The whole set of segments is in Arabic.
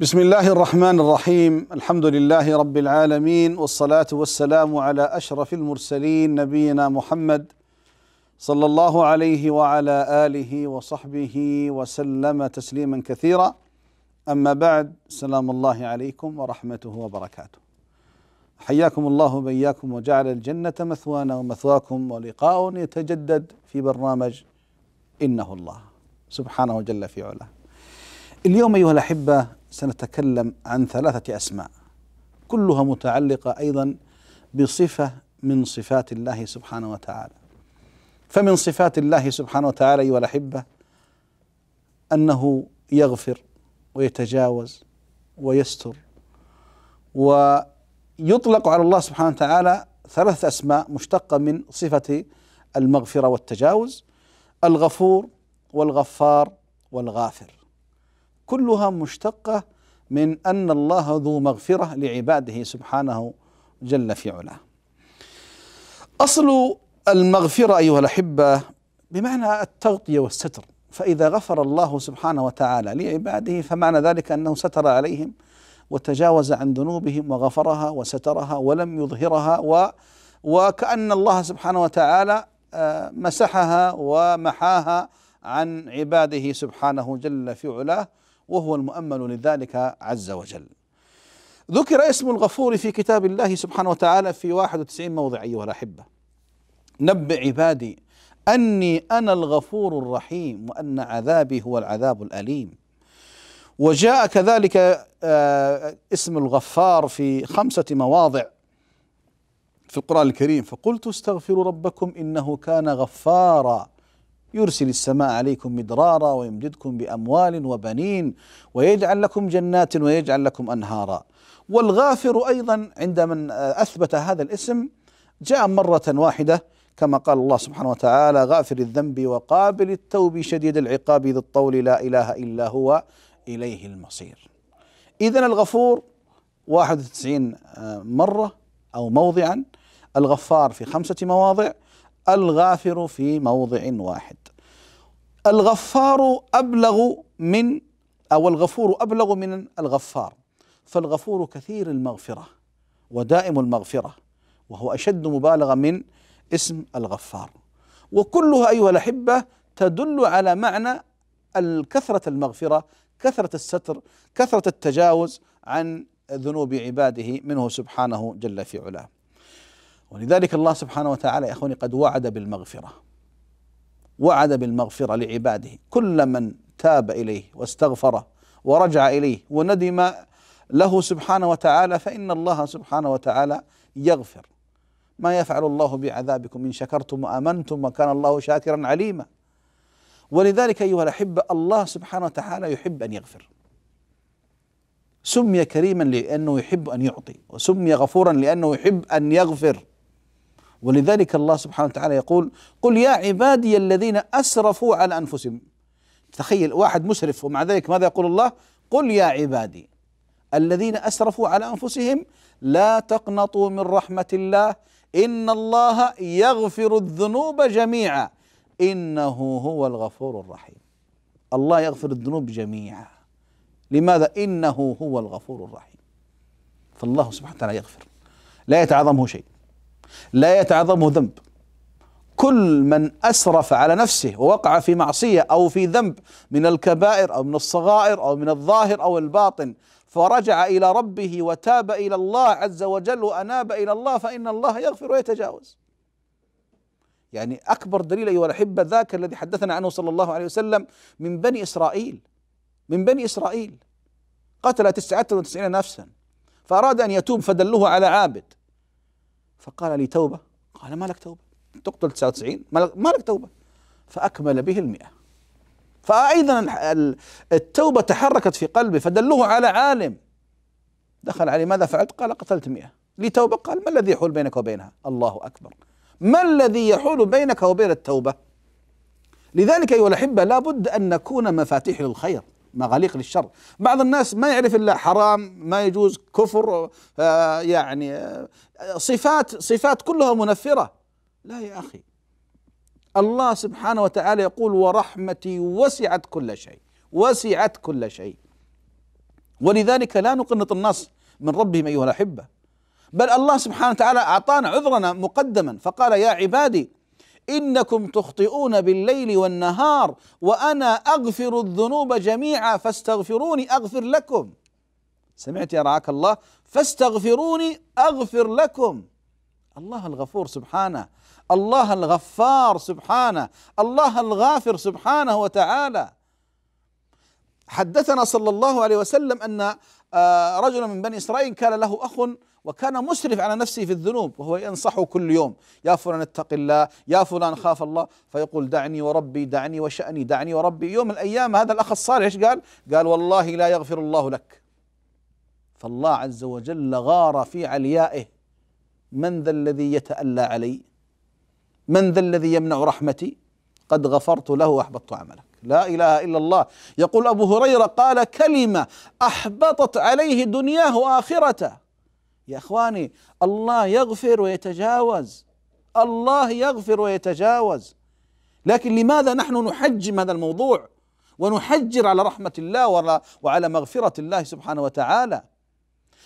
بسم الله الرحمن الرحيم الحمد لله رب العالمين والصلاه والسلام على اشرف المرسلين نبينا محمد صلى الله عليه وعلى اله وصحبه وسلم تسليما كثيرا اما بعد سلام الله عليكم ورحمته وبركاته حياكم الله وبياكم وجعل الجنه مثوانا ومثواكم ولقاء يتجدد في برنامج انه الله سبحانه جل في علاه اليوم ايها الاحبه سنتكلم عن ثلاثة أسماء كلها متعلقة أيضا بصفة من صفات الله سبحانه وتعالى فمن صفات الله سبحانه وتعالى أيها الأحبة أنه يغفر ويتجاوز ويستر ويطلق على الله سبحانه وتعالى ثلاثة أسماء مشتقة من صفة المغفرة والتجاوز الغفور والغفار والغافر كلها مشتقة من أن الله ذو مغفرة لعباده سبحانه جل في علاه أصل المغفرة أيها الأحبة بمعنى التغطية والستر فإذا غفر الله سبحانه وتعالى لعباده فمعنى ذلك أنه ستر عليهم وتجاوز عن ذنوبهم وغفرها وسترها ولم يظهرها و وكأن الله سبحانه وتعالى آه، مسحها ومحاها عن عباده سبحانه جل في علاه وهو المؤمل لذلك عز وجل ذكر اسم الغفور في كتاب الله سبحانه وتعالى في 91 موضع أيها الأحبة نبئ عبادي أني أنا الغفور الرحيم وأن عذابي هو العذاب الأليم وجاء كذلك آه، اسم الغفار في خمسة مواضع في القرآن الكريم فقلت استغفروا ربكم إنه كان غفارا يرسل السماء عليكم مدرارا ويمددكم باموال وبنين ويجعل لكم جنات ويجعل لكم انهارا والغافر ايضا عند من آه، اثبت هذا الاسم جاء مره واحده كما قال الله سبحانه وتعالى غافر الذنب وقابل التوب شديد العقاب ذي الطول لا اله الا هو اليه المصير اذا الغفور 91 آه، مره او موضعا الغفار في خمسه مواضع الغافر في موضع واحد الغفار أبلغ من أو الغفور أبلغ من الغفار فالغفور كثير المغفرة ودائم المغفرة وهو أشد مبالغة من اسم الغفار وكلها أيها الأحبة تدل على معنى الكثرة المغفرة كثرة الستر كثرة التجاوز عن ذنوب عباده منه سبحانه جل في علاه ولذلك الله سبحانه وتعالى يا اخواني قد وعد بالمغفره وعد بالمغفره لعباده كل من تاب اليه واستغفره ورجع اليه وندم له سبحانه وتعالى فان الله سبحانه وتعالى يغفر ما يفعل الله بعذابكم ان شكرتم وامنتم وكان الله شاكرا عليما ولذلك ايها الاحبه الله سبحانه وتعالى يحب ان يغفر سمي كريما لانه يحب ان يعطي وسمي غفورا لانه يحب ان يغفر ولذلك الله سبحانه وتعالى يقول قل يا عبادي الذين اسرفوا على انفسهم تخيل واحد مسرف ومع ذلك ماذا يقول الله قل يا عبادي الذين اسرفوا على انفسهم لا تقنطوا من رحمه الله ان الله يغفر الذنوب جميعا انه هو الغفور الرحيم الله يغفر الذنوب جميعا لماذا انه هو الغفور الرحيم فالله سبحانه وتعالى يغفر لا يتعظمه شيء لا يتعظمه ذنب كل من اسرف على نفسه ووقع في معصيه او في ذنب من الكبائر او من الصغائر او من الظاهر او الباطن فرجع الى ربه وتاب الى الله عز وجل واناب الى الله فان الله يغفر ويتجاوز. يعني اكبر دليل ايها الاحبه ذاك الذي حدثنا عنه صلى الله عليه وسلم من بني اسرائيل من بني اسرائيل قتل 99 نفسا فاراد ان يتوب فدلوه على عابد فقال لي توبة قال ما لك توبة تقتل 99 ما لك توبة فأكمل به المئة فأيضا التوبة تحركت في قلبه فدلوه على عالم دخل عليه ماذا فعلت قال قتلت مئة لي توبة قال ما الذي يحول بينك وبينها الله أكبر ما الذي يحول بينك وبين التوبة لذلك أيها الأحبة لابد أن نكون مفاتيح للخير مغاليق للشر بعض الناس ما يعرف إلا حرام ما يجوز كفر آه يعني آه صفات صفات كلها منفرة لا يا أخي الله سبحانه وتعالى يقول ورحمتي وسعت كل شيء وسعت كل شيء ولذلك لا نقنط النص من ربهم أيها الأحبة بل الله سبحانه وتعالى أعطانا عذرنا مقدما فقال يا عبادي إنكم تخطئون بالليل والنهار وأنا أغفر الذنوب جميعا فاستغفروني أغفر لكم سمعت يا رعاك الله فاستغفروني اغفر لكم الله الغفور سبحانه الله الغفار سبحانه الله الغافر سبحانه وتعالى حدثنا صلى الله عليه وسلم ان آه، رجلا من بني اسرائيل كان له اخ وكان مسرف على نفسه في الذنوب وهو ينصحه كل يوم يا فلان اتق الله يا فلان خاف الله فيقول دعني وربي دعني وشأني دعني وربي يوم من الأيام هذا الأخ الصالح ايش قال قال والله لا يغفر الله لك فالله عز وجل غار في عليائه من ذا الذي يتألى علي من ذا الذي يمنع رحمتي قد غفرت له وأحبطت عملك لا إله إلا الله يقول أبو هريرة قال كلمة أحبطت عليه دنياه وآخرته يا إخواني الله يغفر ويتجاوز الله يغفر ويتجاوز لكن لماذا نحن نحجم هذا الموضوع ونحجر على رحمة الله وعلى مغفرة الله سبحانه وتعالى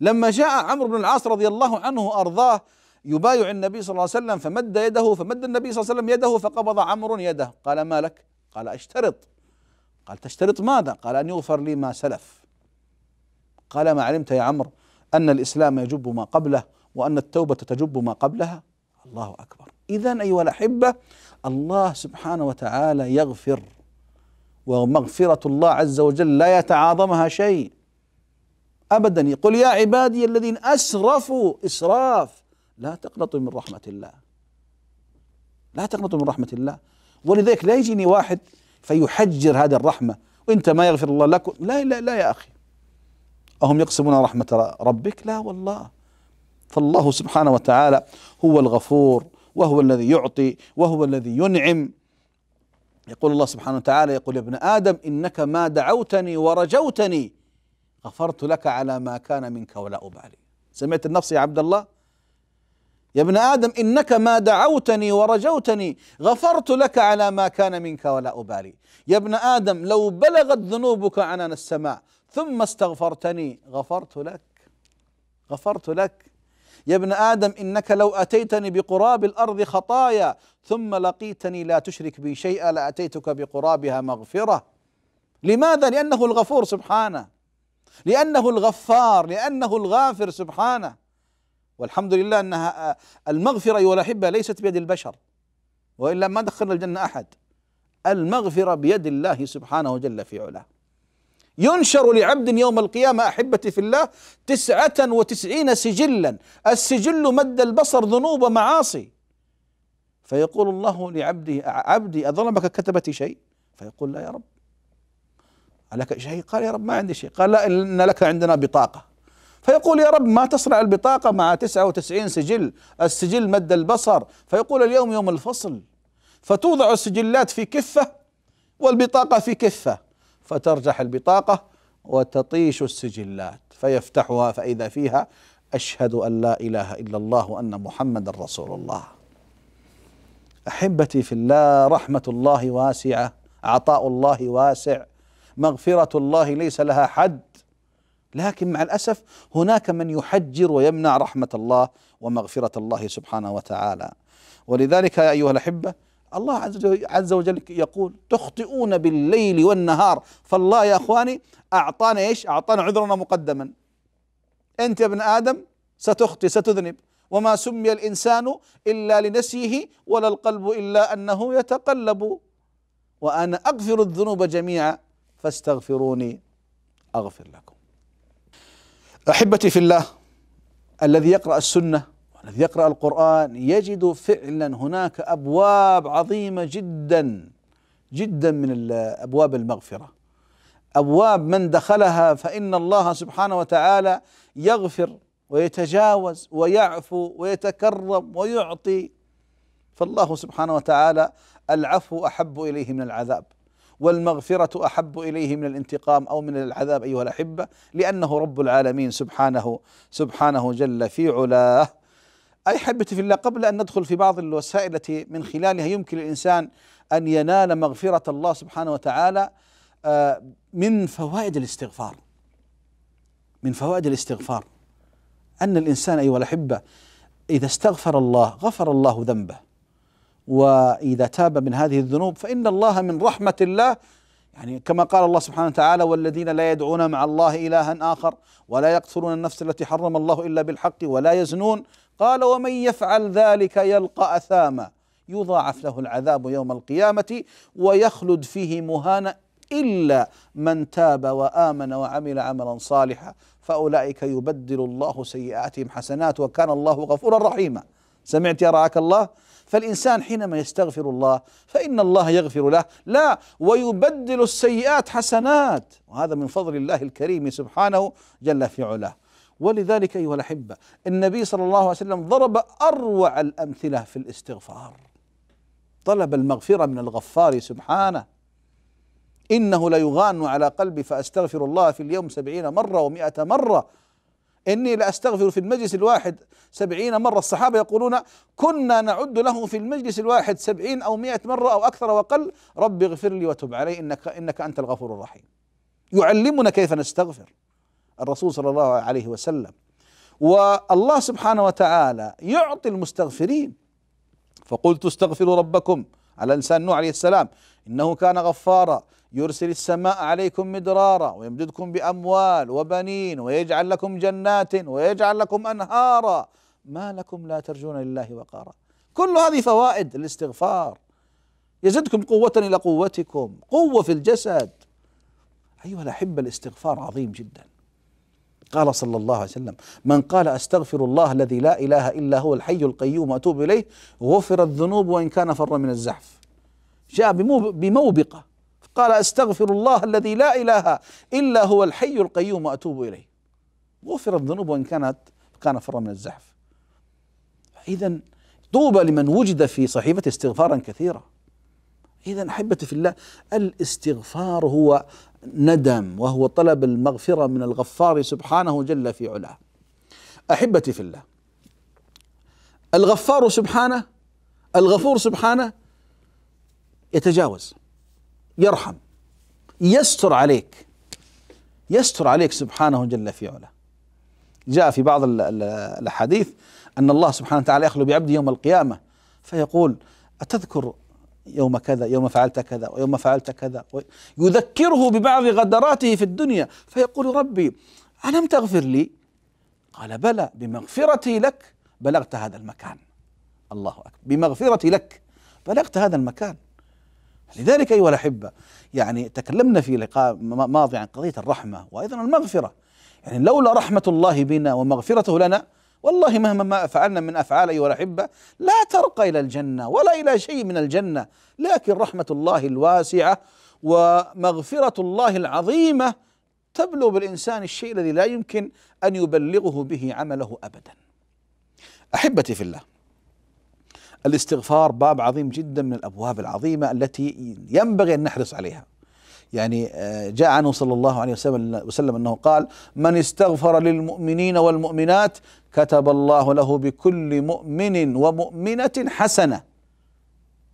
لما جاء عمرو بن العاص رضي الله عنه وارضاه يبايع النبي صلى الله عليه وسلم فمد يده فمد النبي صلى الله عليه وسلم يده فقبض عمرو يده قال ما لك؟ قال اشترط قال تشترط ماذا؟ قال ان يغفر لي ما سلف قال ما علمت يا عمرو ان الاسلام يجب ما قبله وان التوبه تجب ما قبلها الله اكبر اذا ايها الاحبه الله سبحانه وتعالى يغفر ومغفره الله عز وجل لا يتعاظمها شيء أبدا يقول يا عبادي الذين أسرفوا إسراف لا تقنطوا من رحمة الله لا تقنطوا من رحمة الله ولذلك لا يجيني واحد فيحجر هذه الرحمة وأنت ما يغفر الله لك لا لا لا يا أخي أهم يقسمون رحمة ربك لا والله فالله سبحانه وتعالى هو الغفور وهو الذي يعطي وهو الذي ينعم يقول الله سبحانه وتعالى يقول يا ابن آدم إنك ما دعوتني ورجوتني غفرت لك على ما كان منك ولا أبالي سمعت النفس يا عبد الله يا ابن آدم إنك ما دعوتني ورجوتني غفرت لك على ما كان منك ولا أبالي يا ابن آدم لو بلغت ذنوبك عنان السماء ثم استغفرتني غفرت لك غفرت لك يا ابن آدم إنك لو أتيتني بقراب الأرض خطايا ثم لقيتني لا تشرك بي شيئا لأتيتك بقرابها مغفرة لماذا؟ لأنه الغفور سبحانه لأنه الغفار لأنه الغافر سبحانه والحمد لله أن المغفرة أيها الأحبة ليست بيد البشر وإلا ما دخلنا الجنة أحد المغفرة بيد الله سبحانه جل في علاه ينشر لعبد يوم القيامة أحبتي في الله تسعة وتسعين سجلا السجل مد البصر ذنوب معاصي فيقول الله لعبده عبدي أظلمك كتبتي شيء فيقول لا يا رب لك شيء قال يا رب ما عندي شيء قال لا إن لك عندنا بطاقة فيقول يا رب ما تصنع البطاقة مع 99 سجل السجل مد البصر فيقول اليوم يوم الفصل فتوضع السجلات في كفة والبطاقة في كفة فترجح البطاقة وتطيش السجلات فيفتحها فإذا فيها أشهد أن لا إله إلا الله وأن محمدا رسول الله أحبتي في الله رحمة الله واسعة عطاء الله واسع مغفرة الله ليس لها حد لكن مع الأسف هناك من يحجر ويمنع رحمة الله ومغفرة الله سبحانه وتعالى ولذلك يا أيها الأحبة الله عز وجل يقول تخطئون بالليل والنهار فالله يا أخواني أعطانا إيش أعطانا عذرنا مقدما أنت يا ابن آدم ستخطي ستذنب وما سمي الإنسان إلا لنسيه ولا القلب إلا أنه يتقلب وأنا أغفر الذنوب جميعا فاستغفروني أغفر لكم أحبتي في الله الذي يقرأ السنة والذي يقرأ القرآن يجد فعلا هناك أبواب عظيمة جدا جدا من أبواب المغفرة أبواب من دخلها فإن الله سبحانه وتعالى يغفر ويتجاوز ويعفو ويتكرم ويعطي فالله سبحانه وتعالى العفو أحب إليه من العذاب والمغفرة أحب إليه من الانتقام أو من العذاب أيها الأحبة لأنه رب العالمين سبحانه سبحانه جل في علاه أي حبتي في الله قبل أن ندخل في بعض الوسائل التي من خلالها يمكن للإنسان أن ينال مغفرة الله سبحانه وتعالى آه، من فوائد الاستغفار من فوائد الاستغفار أن الإنسان أيها الأحبة إذا استغفر الله غفر الله ذنبه واذا تاب من هذه الذنوب فان الله من رحمه الله يعني كما قال الله سبحانه وتعالى والذين لا يدعون مع الله الها اخر ولا يقتلون النفس التي حرم الله الا بالحق ولا يزنون قال ومن يفعل ذلك يلقى اثاما يضاعف له العذاب يوم القيامه ويخلد فيه مهانا الا من تاب وامن وعمل عملا صالحا فاولئك يبدل الله سيئاتهم حسنات وكان الله غفورا رحيما سمعت يا رعاك الله فالإنسان حينما يستغفر الله فإن الله يغفر له لا ويبدل السيئات حسنات وهذا من فضل الله الكريم سبحانه جل في علاه ولذلك أيها الأحبة النبي صلى الله عليه وسلم ضرب أروع الأمثلة في الاستغفار طلب المغفرة من الغفار سبحانه إنه ليغان على قلبي فأستغفر الله في اليوم سبعين مرة ومئة مرة إني لأستغفر في المجلس الواحد سبعين مرة الصحابة يقولون كنا نعد له في المجلس الواحد سبعين أو مئة مرة أو أكثر وأقل رب اغفر لي وتب علي إنك, إنك أنت الغفور الرحيم يعلمنا كيف نستغفر الرسول صلى الله عليه وسلم والله سبحانه وتعالى يعطي المستغفرين فقلت استغفروا ربكم على لسان نوح عليه السلام إنه كان غفارا يرسل السماء عليكم مدرارا ويمددكم باموال وبنين ويجعل لكم جنات ويجعل لكم انهارا ما لكم لا ترجون لله وقارا كل هذه فوائد الاستغفار يزدكم قوة إلى قوتكم قوة في الجسد أيها الأحبة الاستغفار عظيم جدا قال صلى الله عليه وسلم من قال أستغفر الله الذي لا إله إلا هو الحي القيوم أتوب إليه غفر الذنوب وإن كان فر من الزحف جاء بموبقة قال استغفر الله الذي لا اله الا هو الحي القيوم واتوب اليه غفرت الذنوب وان كانت كان فرا من الزحف اذا طوبى لمن وجد في صحيفته استغفارا كثيرا اذا احبتي في الله الاستغفار هو ندم وهو طلب المغفره من الغفار سبحانه جل في علاه احبتي في الله الغفار سبحانه الغفور سبحانه يتجاوز يرحم يستر عليك يستر عليك سبحانه جل في علاه جاء في بعض الاحاديث ان الله سبحانه وتعالى يخلو بعبده يوم القيامه فيقول اتذكر يوم كذا يوم فعلت كذا ويوم فعلت كذا يذكره ببعض غدراته في الدنيا فيقول ربي ألم تغفر لي قال بلى بمغفرتي لك بلغت هذا المكان الله أكبر بمغفرتي لك بلغت هذا المكان لذلك أيها الأحبة يعني تكلمنا في لقاء ماضي عن قضية الرحمة وأيضا المغفرة يعني لولا رحمة الله بنا ومغفرته لنا والله مهما ما فعلنا من أفعال أيها الأحبة لا ترقى إلى الجنة ولا إلى شيء من الجنة لكن رحمة الله الواسعة ومغفرة الله العظيمة تبلغ بالإنسان الشيء الذي لا يمكن أن يبلغه به عمله أبدا أحبتي في الله الاستغفار باب عظيم جدا من الابواب العظيمه التي ينبغي ان نحرص عليها. يعني آه، جاء عنه صلى الله عليه وسلم انه قال: من استغفر للمؤمنين والمؤمنات كتب الله له بكل مؤمن ومؤمنه حسنه.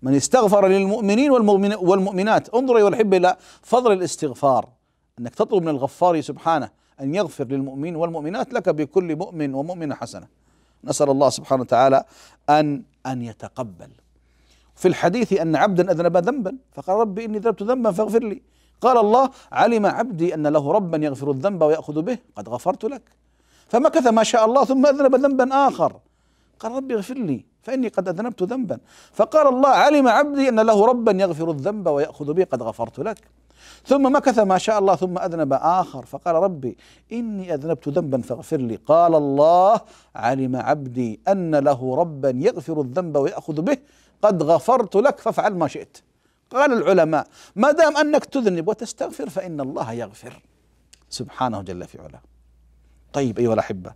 من استغفر للمؤمنين والمؤمنات، انظر ايها الاحبه الى فضل الاستغفار انك تطلب من الغفار سبحانه ان يغفر للمؤمنين والمؤمنات لك بكل مؤمن ومؤمنه حسنه. نسأل الله سبحانه وتعالى أن أن يتقبل في الحديث أن عبدا أذنب ذنبا فقال ربي إني ذنبت ذنبا فاغفر لي قال الله علم عبدي أن له ربا يغفر الذنب ويأخذ به قد غفرت لك فمكث ما شاء الله ثم أذنب ذنبا آخر قال ربي اغفر لي فإني قد أذنبت ذنبا فقال الله علم عبدي أن له ربا يغفر الذنب ويأخذ به قد غفرت لك ثم مكث ما شاء الله ثم أذنب آخر فقال ربي إني أذنبت ذنبا فاغفر لي قال الله علم عبدي أن له ربا يغفر الذنب ويأخذ به قد غفرت لك فافعل ما شئت قال العلماء ما دام أنك تذنب وتستغفر فإن الله يغفر سبحانه جل في علاه طيب أيها الأحبة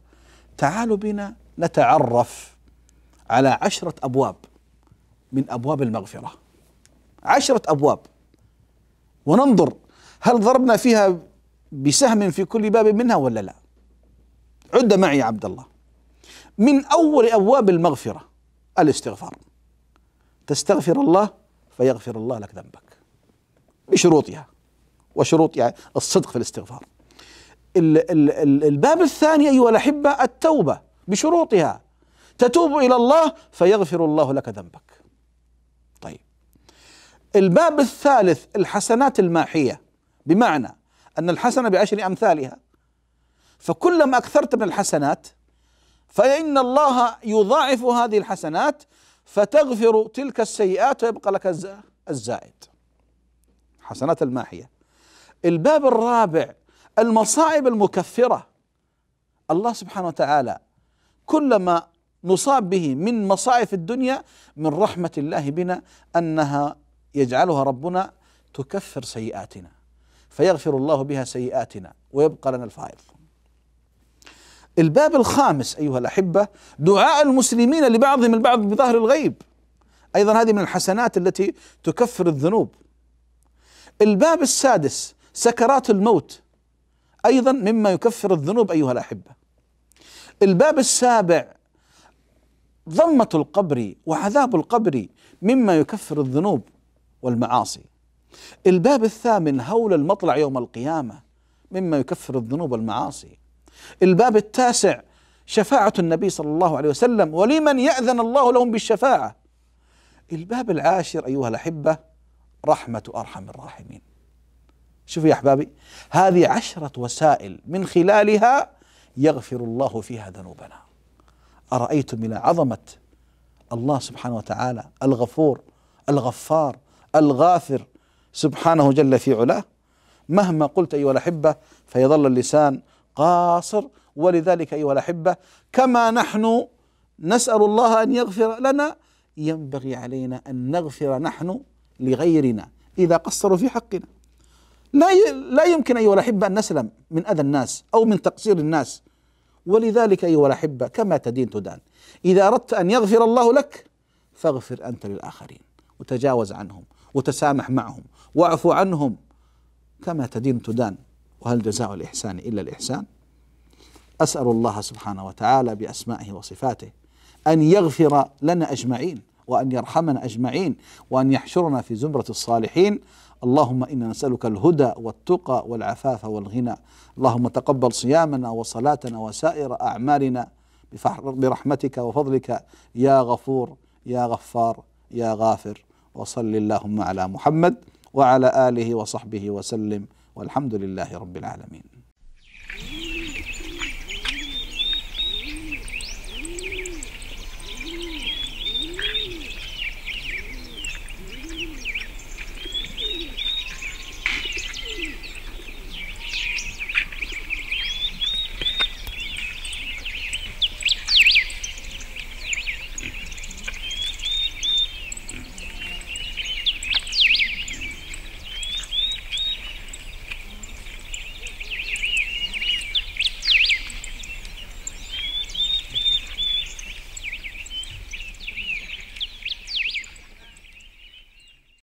تعالوا بنا نتعرف على عشرة أبواب من أبواب المغفرة عشرة أبواب وننظر هل ضربنا فيها بسهم في كل باب منها ولا لا عد معي يا عبد الله من أول أبواب المغفرة الاستغفار تستغفر الله فيغفر الله لك ذنبك بشروطها وشروط يعني الصدق في الاستغفار الباب الثاني أيها الأحبة التوبة بشروطها تتوب إلى الله فيغفر الله لك ذنبك الباب الثالث الحسنات الماحية بمعنى أن الحسنة بعشر أمثالها فكلما أكثرت من الحسنات فإن الله يضاعف هذه الحسنات فتغفر تلك السيئات ويبقى لك الزائد حسنات الماحية الباب الرابع المصائب المكفرة الله سبحانه وتعالى كلما نصاب به من مصائب الدنيا من رحمة الله بنا أنها يجعلها ربنا تكفر سيئاتنا فيغفر الله بها سيئاتنا ويبقى لنا الفائض الباب الخامس أيها الأحبة دعاء المسلمين لبعضهم البعض بظهر الغيب أيضا هذه من الحسنات التي تكفر الذنوب الباب السادس سكرات الموت أيضا مما يكفر الذنوب أيها الأحبة الباب السابع ضمة القبر وعذاب القبر مما يكفر الذنوب والمعاصي الباب الثامن هول المطلع يوم القيامة مما يكفر الذنوب والمعاصي الباب التاسع شفاعة النبي صلى الله عليه وسلم ولمن يأذن الله لهم بالشفاعة الباب العاشر أيها الأحبة رحمة أرحم الراحمين شوفوا يا أحبابي هذه عشرة وسائل من خلالها يغفر الله فيها ذنوبنا أرأيتم إلى عظمة الله سبحانه وتعالى الغفور الغفار الغافر سبحانه جل في علاه مهما قلت أيها الأحبة فيظل اللسان قاصر ولذلك أيها الأحبة كما نحن نسأل الله أن يغفر لنا ينبغي علينا أن نغفر نحن لغيرنا إذا قصروا في حقنا لا لا يمكن أيها الأحبة أن نسلم من أذى الناس أو من تقصير الناس ولذلك أيها الأحبة كما تدين تدان إذا أردت أن يغفر الله لك فاغفر أنت للآخرين وتجاوز عنهم وتسامح معهم واعف عنهم كما تدين تدان وهل جزاء الإحسان إلا الإحسان أسأل الله سبحانه وتعالى بأسمائه وصفاته أن يغفر لنا أجمعين وأن يرحمنا أجمعين وأن يحشرنا في زمرة الصالحين اللهم إنا نسألك الهدى والتقى والعفاف والغنى اللهم تقبل صيامنا وصلاتنا وسائر أعمالنا برحمتك وفضلك يا غفور يا غفار يا غافر وصل اللهم على محمد وعلى اله وصحبه وسلم والحمد لله رب العالمين